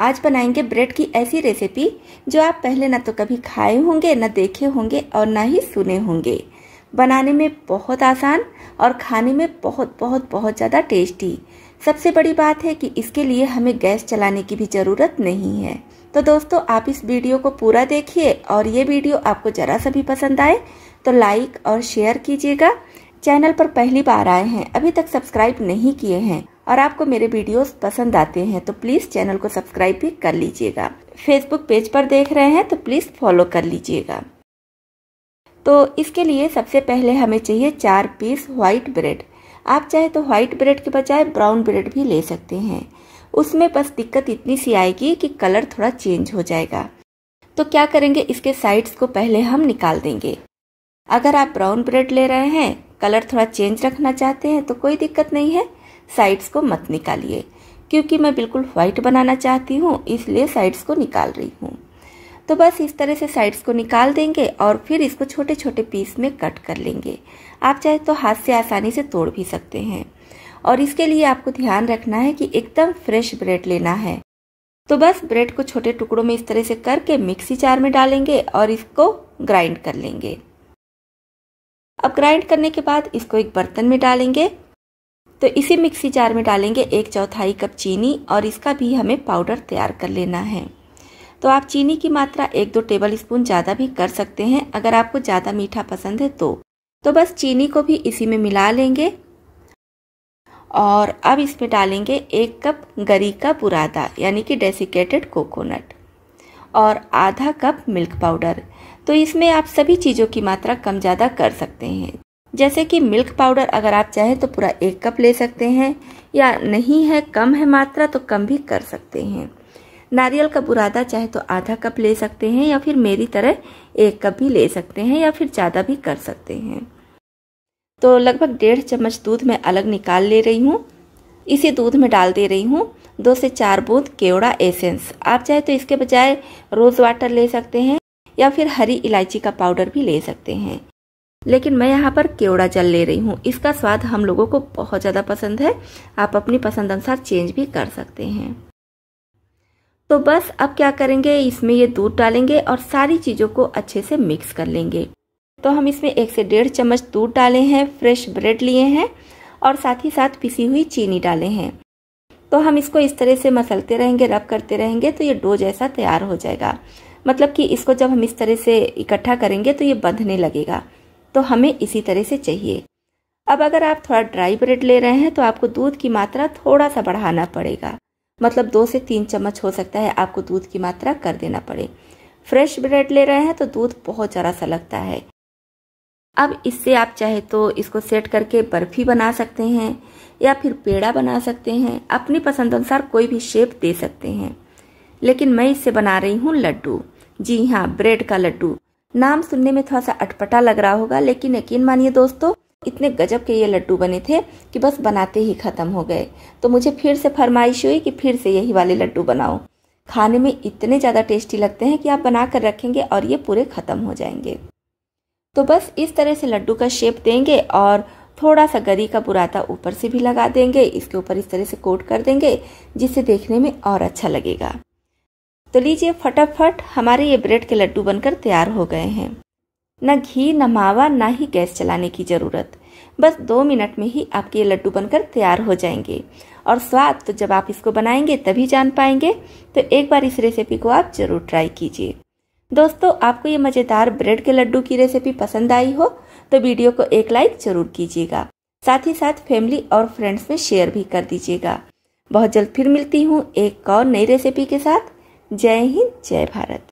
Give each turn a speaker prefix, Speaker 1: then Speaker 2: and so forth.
Speaker 1: आज बनाएंगे ब्रेड की ऐसी रेसिपी जो आप पहले ना तो कभी खाए होंगे ना देखे होंगे और ना ही सुने होंगे बनाने में बहुत आसान और खाने में बहुत बहुत बहुत ज़्यादा टेस्टी सबसे बड़ी बात है कि इसके लिए हमें गैस चलाने की भी ज़रूरत नहीं है तो दोस्तों आप इस वीडियो को पूरा देखिए और ये वीडियो आपको ज़रा सा भी पसंद आए तो लाइक और शेयर कीजिएगा चैनल पर पहली बार आए हैं अभी तक सब्सक्राइब नहीं किए हैं और आपको मेरे वीडियोस पसंद आते हैं तो प्लीज़ चैनल को सब्सक्राइब भी कर लीजिएगा फेसबुक पेज पर देख रहे हैं तो प्लीज़ फॉलो कर लीजिएगा तो इसके लिए सबसे पहले हमें चाहिए चार पीस व्हाइट ब्रेड आप चाहे तो व्हाइट ब्रेड के बजाय ब्राउन ब्रेड भी ले सकते हैं उसमें बस दिक्कत इतनी सी आएगी कि कलर थोड़ा चेंज हो जाएगा तो क्या करेंगे इसके साइड्स को पहले हम निकाल देंगे अगर आप ब्राउन ब्रेड ले रहे हैं कलर थोड़ा चेंज रखना चाहते हैं तो कोई दिक्कत नहीं है साइड्स को मत निकालिए क्योंकि मैं बिल्कुल व्हाइट बनाना चाहती हूँ इसलिए साइड्स को निकाल रही हूँ तो बस इस तरह से साइड्स को निकाल देंगे और फिर इसको छोटे छोटे पीस में कट कर लेंगे आप चाहे तो हाथ से आसानी से तोड़ भी सकते हैं और इसके लिए आपको ध्यान रखना है कि एकदम फ्रेश ब्रेड लेना है तो बस ब्रेड को छोटे टुकड़ों में इस तरह से करके मिक्सी चार में डालेंगे और इसको ग्राइंड कर लेंगे अब ग्राइंड करने के बाद इसको एक बर्तन में डालेंगे तो इसी मिक्सी जार में डालेंगे एक चौथाई कप चीनी और इसका भी हमें पाउडर तैयार कर लेना है तो आप चीनी की मात्रा एक दो टेबल स्पून ज़्यादा भी कर सकते हैं अगर आपको ज़्यादा मीठा पसंद है तो तो बस चीनी को भी इसी में मिला लेंगे और अब इसमें डालेंगे एक कप गरी का बुरादा यानी कि डेसिकेटेड कोकोनट और आधा कप मिल्क पाउडर तो इसमें आप सभी चीज़ों की मात्रा कम ज़्यादा कर सकते हैं जैसे कि मिल्क पाउडर अगर आप चाहें तो पूरा एक कप ले सकते हैं या नहीं है कम है मात्रा तो कम भी कर सकते हैं नारियल का बुरादा चाहे तो आधा कप ले सकते हैं या फिर मेरी तरह एक कप भी ले सकते हैं या फिर ज़्यादा भी कर सकते हैं तो लगभग डेढ़ चम्मच दूध मैं अलग निकाल ले रही हूँ इसी दूध में डाल दे रही हूँ दो से चार बूंद केवड़ा एसेंस आप चाहे तो इसके बजाय रोज़ वाटर ले सकते हैं या फिर हरी इलायची का पाउडर भी ले सकते हैं लेकिन मैं यहाँ पर केवड़ा जल ले रही हूँ इसका स्वाद हम लोगों को बहुत ज़्यादा पसंद है आप अपनी पसंद अनुसार चेंज भी कर सकते हैं तो बस अब क्या करेंगे इसमें ये दूध डालेंगे और सारी चीज़ों को अच्छे से मिक्स कर लेंगे तो हम इसमें एक से डेढ़ चम्मच दूध डाले हैं फ्रेश ब्रेड लिए हैं और साथ ही साथ पिसी हुई चीनी डाले हैं तो हम इसको इस तरह से मसलते रहेंगे रब करते रहेंगे तो ये डो जैसा तैयार हो जाएगा मतलब कि इसको जब हम इस तरह से इकट्ठा करेंगे तो ये बंधने लगेगा तो हमें इसी तरह से चाहिए अब अगर आप थोड़ा ड्राई ब्रेड ले रहे हैं तो आपको दूध की मात्रा थोड़ा सा बढ़ाना पड़ेगा मतलब दो से तीन चम्मच हो सकता है आपको दूध की मात्रा कर देना पड़े फ्रेश ब्रेड ले रहे हैं तो दूध बहुत ज़रा सा लगता है अब इससे आप चाहे तो इसको सेट करके बर्फी बना सकते हैं या फिर पेड़ा बना सकते हैं अपनी पसंद अनुसार कोई भी शेप दे सकते हैं लेकिन मैं इससे बना रही हूँ लड्डू जी हाँ ब्रेड का लड्डू नाम सुनने में थोड़ा सा अटपटा लग रहा होगा लेकिन यकीन मानिए दोस्तों इतने गजब के ये लड्डू बने थे कि बस बनाते ही ख़त्म हो गए तो मुझे फिर से फरमाइश हुई कि फिर से यही वाले लड्डू बनाओ खाने में इतने ज़्यादा टेस्टी लगते हैं कि आप बना कर रखेंगे और ये पूरे ख़त्म हो जाएंगे तो बस इस तरह से लड्डू का शेप देंगे और थोड़ा सा गरी का बुराता ऊपर से भी लगा देंगे इसके ऊपर इस तरह से कोट कर देंगे जिससे देखने में और अच्छा लगेगा तो लीजिए फटाफट हमारे ये ब्रेड के लड्डू बनकर तैयार हो गए हैं न घी न मावा ना ही गैस चलाने की ज़रूरत बस दो मिनट में ही आपके ये लड्डू बनकर तैयार हो जाएंगे और स्वाद तो जब आप इसको बनाएंगे तभी जान पाएंगे तो एक बार इस रेसिपी को आप ज़रूर ट्राई कीजिए दोस्तों आपको ये मज़ेदार ब्रेड के लड्डू की रेसिपी पसंद आई हो तो वीडियो को एक लाइक ज़रूर कीजिएगा साथ ही साथ फैमिली और फ्रेंड्स में शेयर भी कर दीजिएगा बहुत जल्द फिर मिलती हूँ एक और नई रेसिपी के साथ जय हिंद जय भारत